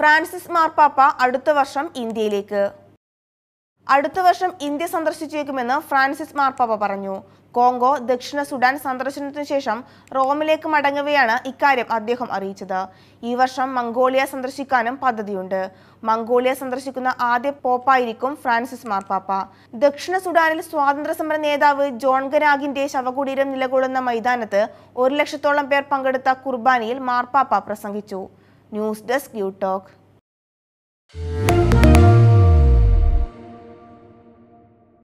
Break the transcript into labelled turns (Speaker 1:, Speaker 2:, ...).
Speaker 1: Francis മാർപ്പാപ്പ അടുത്ത വർഷം ഇന്ത്യയിലേക്ക് അടുത്ത വർഷം ഇന്ത്യ സന്ദർശിച്ചേക്കുമെന്ന് ഫ്രാൻസിസ് മാർപ്പാപ്പ പറഞ്ഞു കോങ്കോ ദക്ഷിണ സുഡാൻ സന്ദർശനത്തിനു ശേഷം റോമിലേക്ക് മടങ്ങവെയാണ് ഇക്കാര്യം അദ്ദേഹം അറിയിച്ചത് ഈ വർഷം മംഗോളിയ സന്ദർശിക്കാനും പദ്ധതിയുണ്ട് മംഗോളിയ സന്ദർശിക്കുന്ന ആദ്യ പോപ്പായിരിക്കും ഫ്രാൻസിസ് മാർപ്പാപ്പ ദക്ഷിണ സുഡാനിൽ സമര നേതാവ് ജോൺ ഗരാഗിന്റെ ശവകുടീരം നിലകൊള്ളുന്ന മൈതാനത്ത് ഒരു ലക്ഷത്തോളം പേർ പങ്കെടുത്ത കുർബാനയിൽ മാർപ്പാപ്പ പ്രസംഗിച്ചു ന്യൂസ് ഡെസ്ക് യു ടോക്ക്